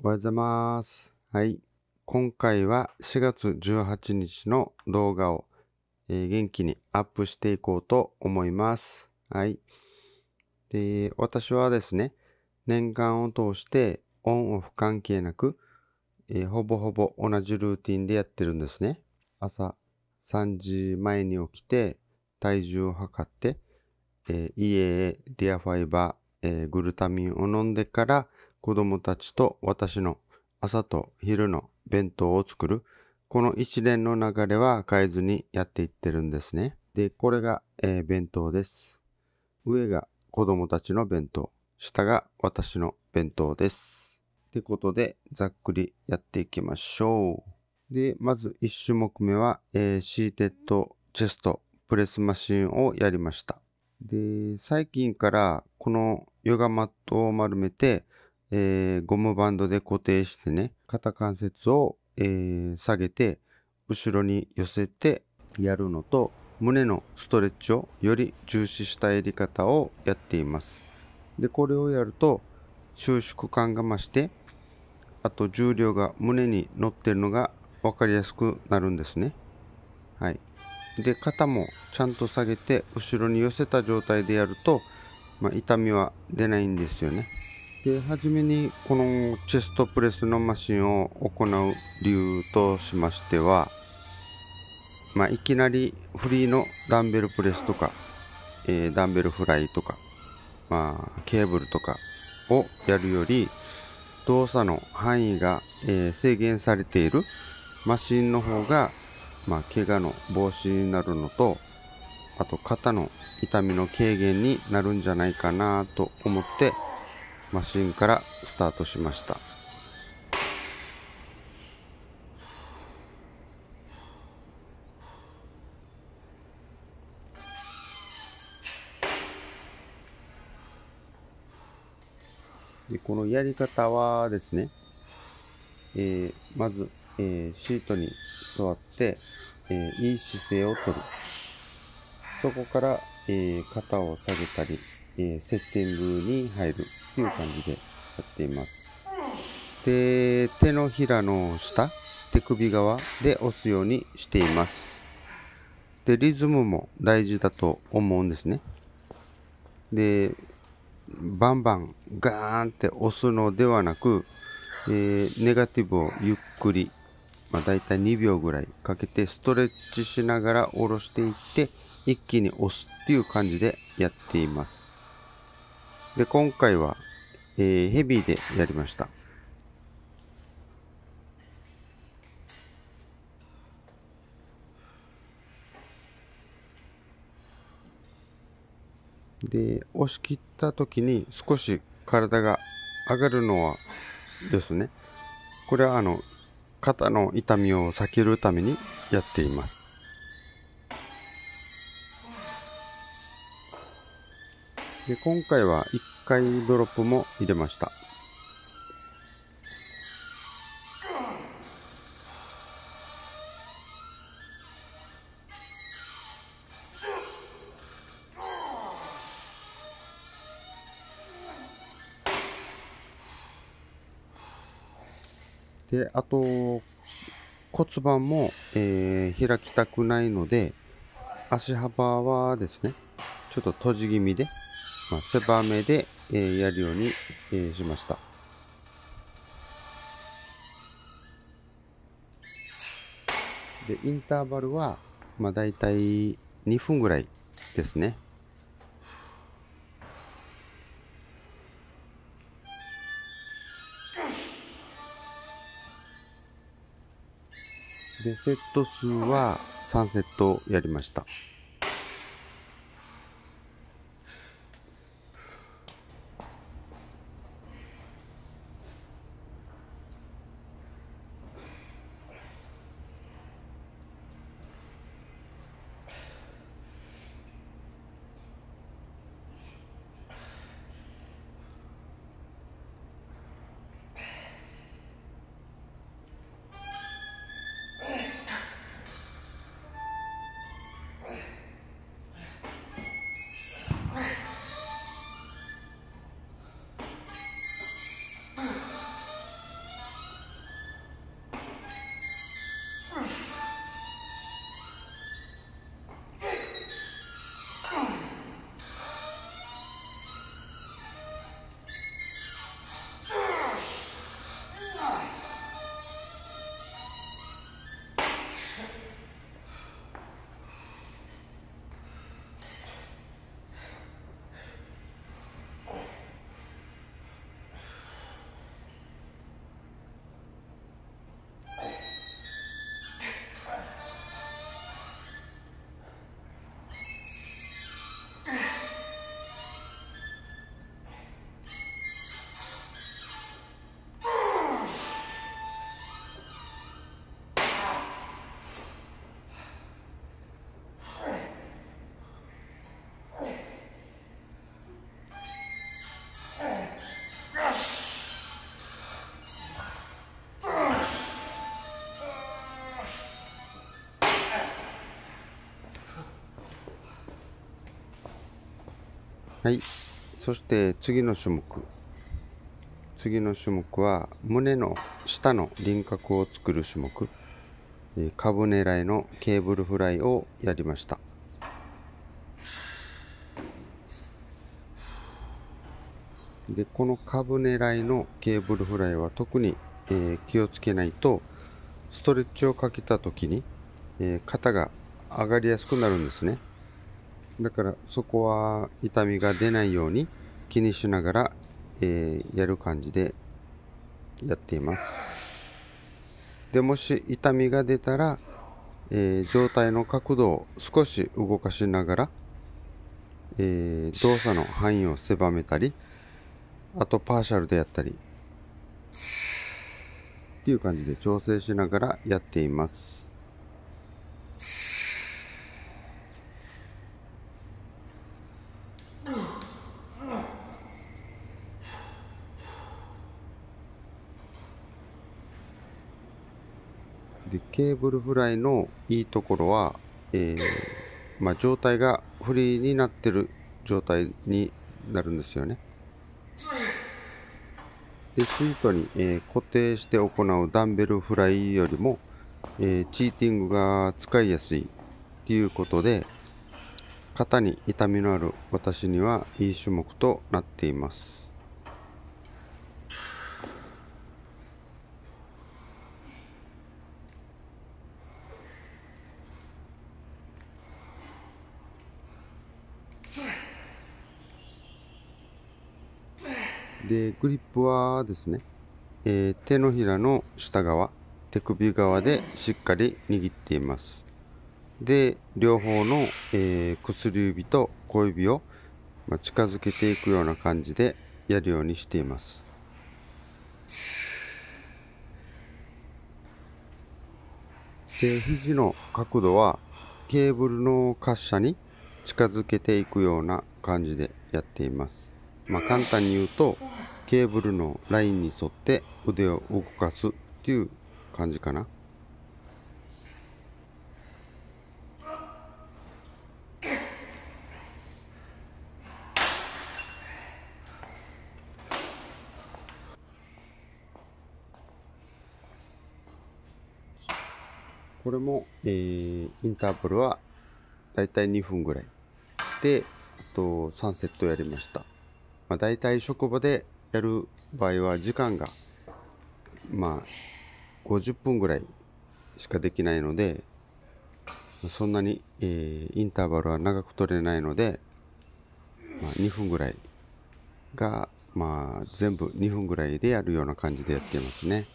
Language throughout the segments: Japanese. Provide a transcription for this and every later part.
おはようございます。はい。今回は4月18日の動画を、えー、元気にアップしていこうと思います。はい。で、私はですね、年間を通してオンオフ関係なく、えー、ほぼほぼ同じルーティンでやってるんですね。朝3時前に起きて、体重を測って、えー、EAA、リアファイバー、えー、グルタミンを飲んでから、子供たちと私の朝と昼の弁当を作る。この一連の流れは変えずにやっていってるんですね。で、これが、えー、弁当です。上が子供たちの弁当。下が私の弁当です。ってことで、ざっくりやっていきましょう。で、まず1種目目は、えー、シーテッドチェストプレスマシンをやりました。で、最近からこのヨガマットを丸めて、えー、ゴムバンドで固定してね、肩関節を、えー、下げて、後ろに寄せてやるのと、胸のストレッチをより重視したやり方をやっています。で、これをやると収縮感が増して、あと重量が胸に乗ってるのが分かりやすくなるんですね。はい。で、肩もちゃんと下げて後ろに寄せた状態でやると、まあ、痛みは出ないんですよね。で初めにこのチェストプレスのマシンを行う理由としましては、まあ、いきなりフリーのダンベルプレスとか、えー、ダンベルフライとか、まあ、ケーブルとかをやるより動作の範囲が、えー、制限されているマシンの方が、まあ、怪我の防止になるのとあと肩の痛みの軽減になるんじゃないかなと思ってマシンからスタートしましたでこのやり方はですね、えー、まず、えー、シートに座って、えー、いい姿勢をとるそこから、え肩を下げたりえー、セッティングに入るっていう感じでやっています。で、手のひらの下、手首側で押すようにしています。で、リズムも大事だと思うんですね。で、バンバンガーンって押すのではなく、えー、ネガティブをゆっくり、まあ、だいたい2秒ぐらいかけてストレッチしながら下ろしていって一気に押すっていう感じでやっています。で、今回は、えー、ヘビーでやりました。で、押し切った時に少し体が上がるのはですね、これはあの、肩の痛みを避けるためにやっています。で今回は1回ドロップも入れましたであと骨盤も、えー、開きたくないので足幅はですねちょっと閉じ気味でまあ、狭めで、えー、やるように、えー、しました。で、インターバルは、まあ、大体2分ぐらいですね。で、セット数は3セットやりました。はい。そして次の種目。次の種目は胸の下の輪郭を作る種目。カブ狙いのケーブルフライをやりました。でこのカブ狙いのケーブルフライは特に、えー、気をつけないとストレッチをかけた時に、えー、肩が上がりやすくなるんですねだからそこは痛みが出ないように気にしながら、えー、やる感じでやっています。でもし痛みが出たら、えー、上体の角度を少し動かしながら、えー、動作の範囲を狭めたりあとパーシャルでやったりっていう感じで調整しながらやっています。ケーブルフライのいいところは、えー、まあ、状態がフリーになってる状態になるんですよね。でシートに、えー、固定して行うダンベルフライよりも、えー、チーティングが使いやすいっていうことで肩に痛みのある私にはいい種目となっています。で、グリップはですね、えー、手のひらの下側、手首側でしっかり握っています。で、両方の、えー、薬指と小指を、まあ、近づけていくような感じでやるようにしています。で、肘の角度はケーブルの滑車に近づけていくような感じでやっています。まあ、簡単に言うとケーブルのラインに沿って腕を動かすっていう感じかな。これも、えー、インターバルはだいたい2分ぐらいであと3セットやりました。まあ、大体職場でやる場合は時間がまあ50分ぐらいしかできないのでそんなに、えー、インターバルは長く取れないので、まあ、2分ぐらいが、まあ、全部2分ぐらいでやるような感じでやっていますね。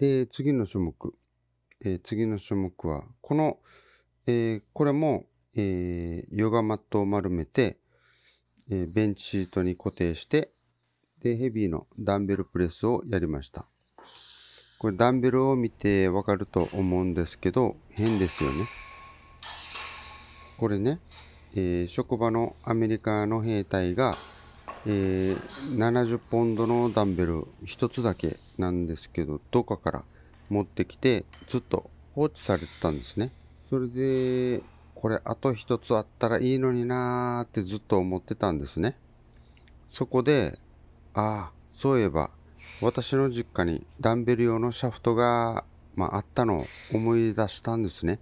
で、次の種目。えー、次の種目は、この、えー、これも、えー、ヨガマットを丸めて、えベンチシートに固定して、で、ヘビーのダンベルプレスをやりました。これダンベルを見てわかると思うんですけど、変ですよね。これね、え職場のアメリカの兵隊が、えー、70ポンドのダンベル1つだけなんですけどどっかから持ってきてずっと放置されてたんですねそれでこれあと1つあったらいいのになーってずっと思ってたんですねそこでああそういえば私の実家にダンベル用のシャフトが、まあ、あったのを思い出したんですね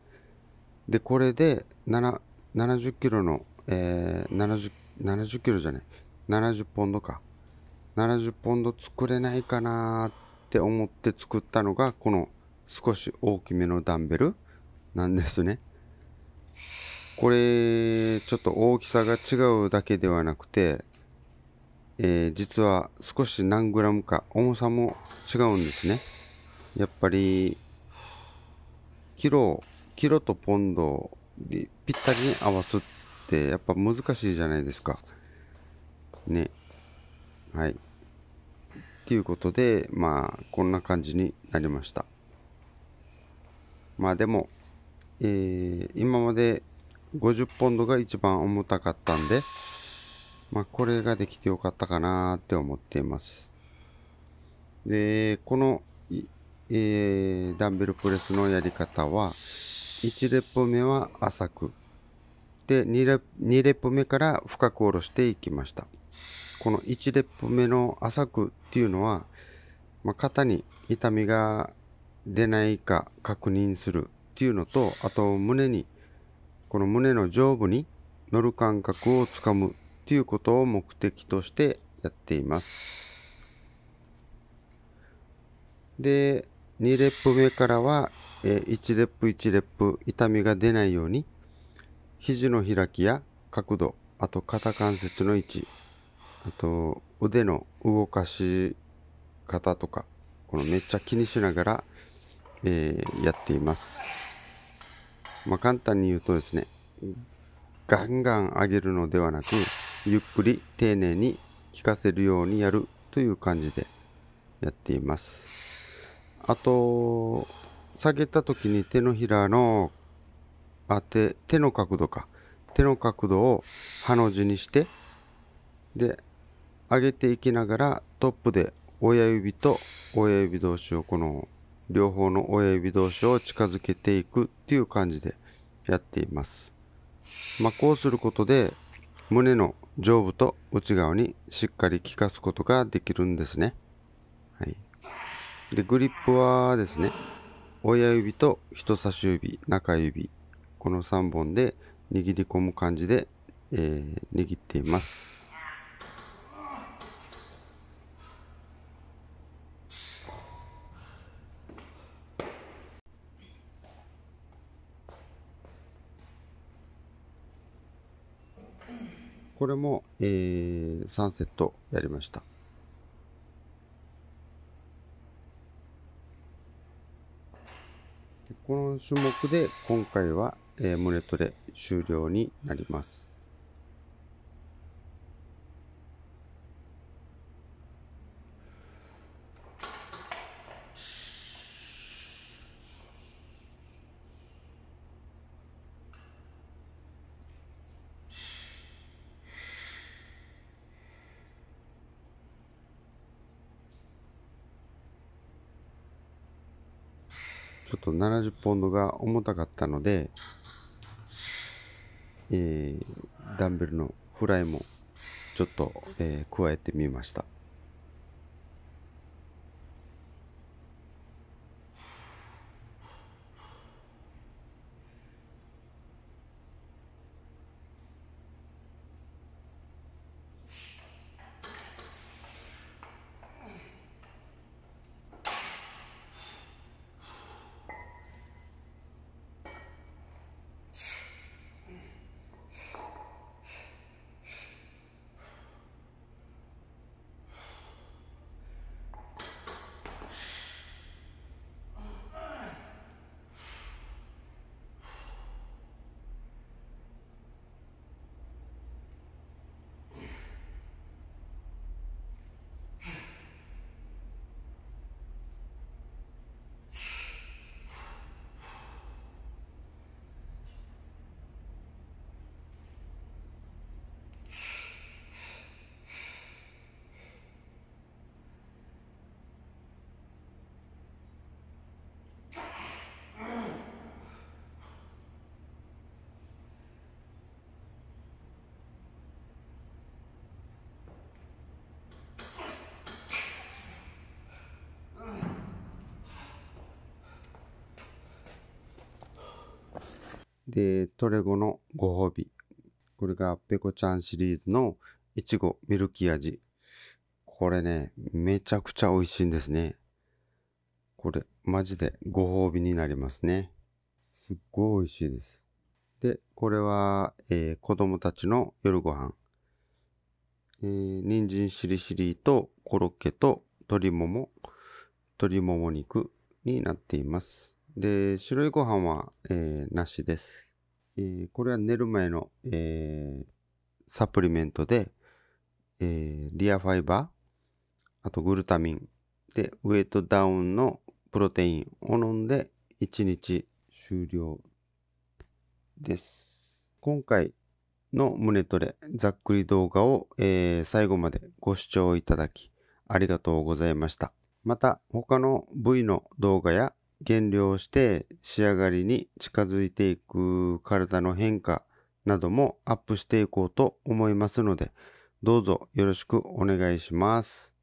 でこれで7 70キロの、えー、70, 70キロじゃない70ポンドか70ポンド作れないかなって思って作ったのがこの少し大きめのダンベルなんですねこれちょっと大きさが違うだけではなくて、えー、実は少し何グラムか重さも違うんですねやっぱりキロキロとポンドでぴったりに合わすってやっぱ難しいじゃないですかねはいっていうことでまあこんな感じになりましたまあでも、えー、今まで50ポンドが一番重たかったんでまあこれができてよかったかなって思っていますでこの、えー、ダンベルプレスのやり方は1レップ目は浅くで2レ ,2 レップ目から深く下ろしていきましたこの1レップ目の浅くっていうのは、まあ、肩に痛みが出ないか確認するっていうのとあと胸にこの胸の上部に乗る感覚をつかむっていうことを目的としてやっていますで2レップ目からは、え1レップ1レップ痛みが出ないように肘の開きや角度あと肩関節の位置あと腕の動かし方とかこのめっちゃ気にしながら、えー、やっています、まあ、簡単に言うとですねガンガン上げるのではなくゆっくり丁寧に効かせるようにやるという感じでやっていますあと下げた時に手のひらのあ手手の角度か手の角度をハの字にしてで上げていきながらトップで親指と親指同士をこの両方の親指同士を近づけていくっていう感じでやっています。まあ、こうすることで胸の上部と内側にしっかり効かすことができるんですね。はい、でグリップはですね親指と人差し指中指この3本で握り込む感じで、えー、握っています。これも、えー、3セットやりました。この種目で今回は、えー、胸トレ終了になります。70ポンドが重たかったので、えー、ダンベルのフライもちょっと、えー、加えてみました。で、トレゴのご褒美。これがペコちゃんシリーズのいちごミルキー味。これね、めちゃくちゃ美味しいんですね。これ、マジでご褒美になりますね。すっごい美味しいです。で、これは、えー、子供たちの夜ご飯。えー、人参しりしりとコロッケと鶏もも、鶏もも肉になっています。で、白いご飯は、えー、なしです。えー、これは寝る前の、えー、サプリメントで、えリアファイバー、あとグルタミン、で、ウェイトダウンのプロテインを飲んで、1日終了です。今回の胸トレ、ざっくり動画を、え最後までご視聴いただき、ありがとうございました。また、他の部位の動画や減量して仕上がりに近づいていく体の変化などもアップしていこうと思いますので、どうぞよろしくお願いします。